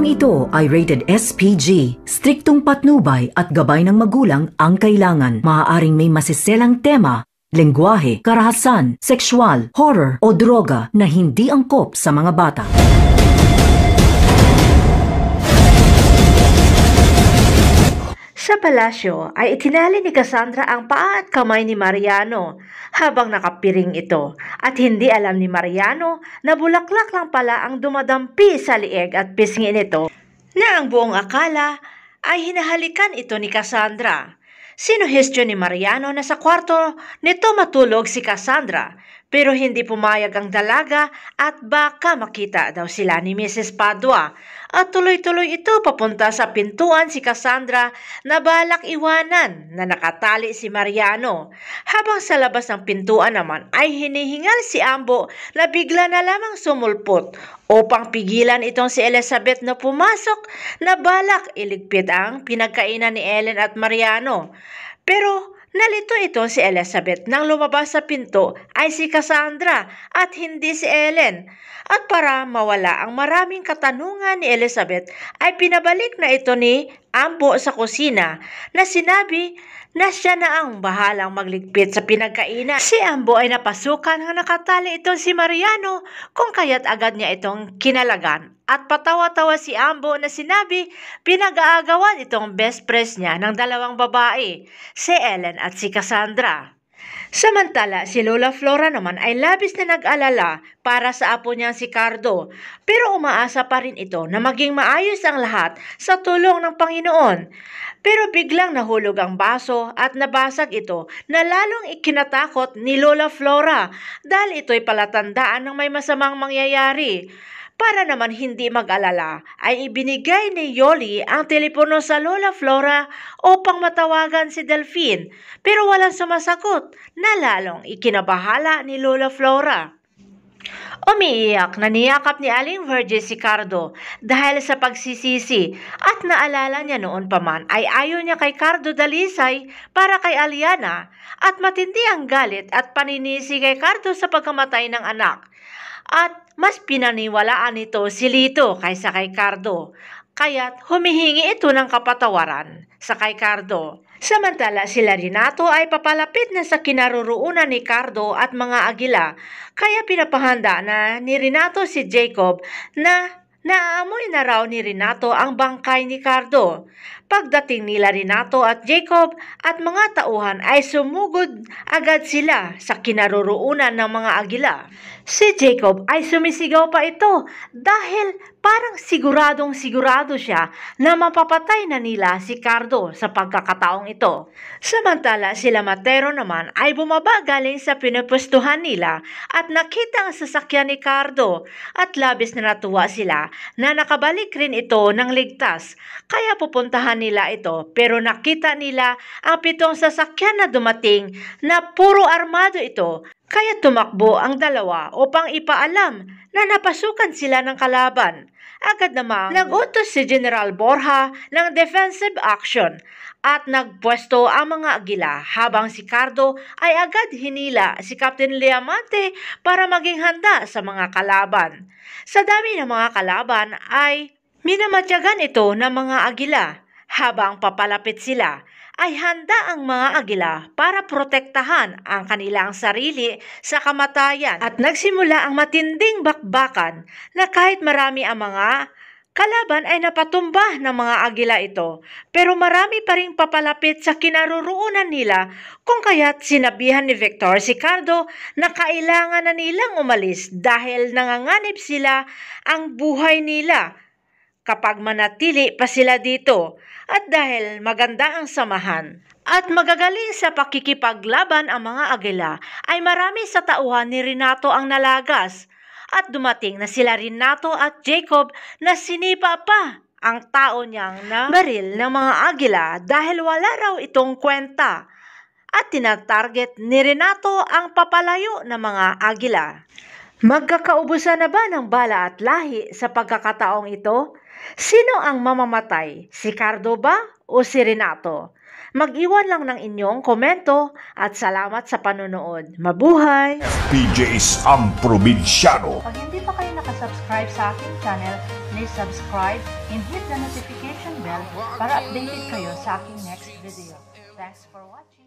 Programang ito ay rated SPG. Striktong patnubay at gabay ng magulang ang kailangan. Maaaring may masiselang tema, lengguwahe, karahasan, sexual, horror o droga na hindi angkop sa mga bata. Sa palasyo ay itinali ni Cassandra ang paa at kamay ni Mariano habang nakapiring ito at hindi alam ni Mariano na bulaklak lang pala ang dumadampi sa lieg at pisngi nito na ang buong akala ay hinahalikan ito ni Cassandra. Sinuhistyo ni Mariano na sa kwarto nito matulog si Cassandra pero hindi pumayag ang dalaga at baka makita daw sila ni Mrs. Padua. At tuloy-tuloy ito papunta sa pintuan si Cassandra na balak iwanan na nakatali si Mariano. Habang sa labas ng pintuan naman ay hinihingal si Ambo na bigla na lamang sumulpot upang pigilan itong si Elizabeth na pumasok na balak iligpit ang pinagkainan ni Ellen at Mariano. Pero Nalito ito si Elizabeth nang lumabas sa pinto ay si Cassandra at hindi si Ellen. At para mawala ang maraming katanungan ni Elizabeth ay pinabalik na ito ni ambo sa kusina na sinabi na siya na ang bahalang magligpit sa pinagkainan. Si Ambo ay napasukan na nakatali itong si Mariano kung kaya't agad niya itong kinalagan. At patawa-tawa si Ambo na sinabi pinag-aagawan itong best friends niya ng dalawang babae, si Ellen at si Cassandra. Samantala, si Lola Flora naman ay labis na nag-alala para sa apo niyang si Cardo pero umaasa pa rin ito na maging maayos ang lahat sa tulong ng Panginoon. Pero biglang nahulog ang baso at nabasag ito na lalong ikinatakot ni Lola Flora dahil ito'y palatandaan ng may masamang mangyayari. Para naman hindi mag-alala, ay ibinigay ni Yoli ang telepono sa Lola Flora upang matawagan si Delphine pero walang sumasagot na lalong ikinabahala ni Lola Flora. Umiiyak na niyakap ni Aling Virgie si Cardo dahil sa pagsisisi at naalala niya noon pa man ay ayaw niya kay Cardo dalisay para kay Aliana at matindi ang galit at paninisi kay Cardo sa pagkamatay ng anak. At mas pinaniwalaan ito si Lito kaysa kay Cardo, kaya't humihingi ito ng kapatawaran sa kay Cardo. Samantala sila Renato ay papalapit na sa kinaroroonan ni Cardo at mga agila, kaya pinapahanda na ni Renato si Jacob na naaamoy na raw ni Renato ang bangkay ni Cardo. Pagdating nila Renato at Jacob at mga tauhan ay sumugod agad sila sa kinaroroonan ng mga agila. Si Jacob ay sumisigaw pa ito dahil parang siguradong sigurado siya na mapapatay na nila si Cardo sa pagkakataong ito. Samantala sila Matero naman ay bumaba galing sa pinapustuhan nila at nakita ang sasakyan ni Cardo at labis na natuwa sila na nakabalik rin ito ng ligtas kaya pupuntahan nila ito pero nakita nila ang pitong sasakyan na dumating na puro armado ito kaya tumakbo ang dalawa upang ipaalam na napasukan sila ng kalaban. Agad naman, nagutos si General Borja ng defensive action at nagpwesto ang mga agila habang si Cardo ay agad hinila si Captain Leamante para maging handa sa mga kalaban. Sa dami ng mga kalaban ay minamatyagan ito ng mga agila habang papalapit sila, ay handa ang mga agila para protektahan ang kanilang sarili sa kamatayan at nagsimula ang matinding bakbakan na kahit marami ang mga Kalaban ay napatumba ng mga agila ito, pero marami pa ring papalapit sa kinaroroonan nila kung kaya't sinabihan ni Victor si Cardo na kailangan na nilang umalis dahil nanganganib sila ang buhay nila kapag manatili pa sila dito at dahil maganda ang samahan. At magagaling sa pakikipaglaban ang mga agila ay marami sa tauhan ni Renato ang nalagas at dumating na sila Renato at Jacob na sinipa pa ang tao niyang na baril ng mga agila dahil wala raw itong kwenta at tinatarget ni Renato ang papalayo ng mga agila. Magkakaubusan na ba ng bala at lahi sa pagkakataong ito? Sino ang mamamatay? Si Cardo ba o si Renato? Mag-iwan lang ng inyong komento at salamat sa panonood. Mabuhay! FPJ's ang probinsyano. Pag hindi pa kayo nakasubscribe sa aking channel, please subscribe and hit the notification bell para updated kayo sa aking next video. Thanks for watching.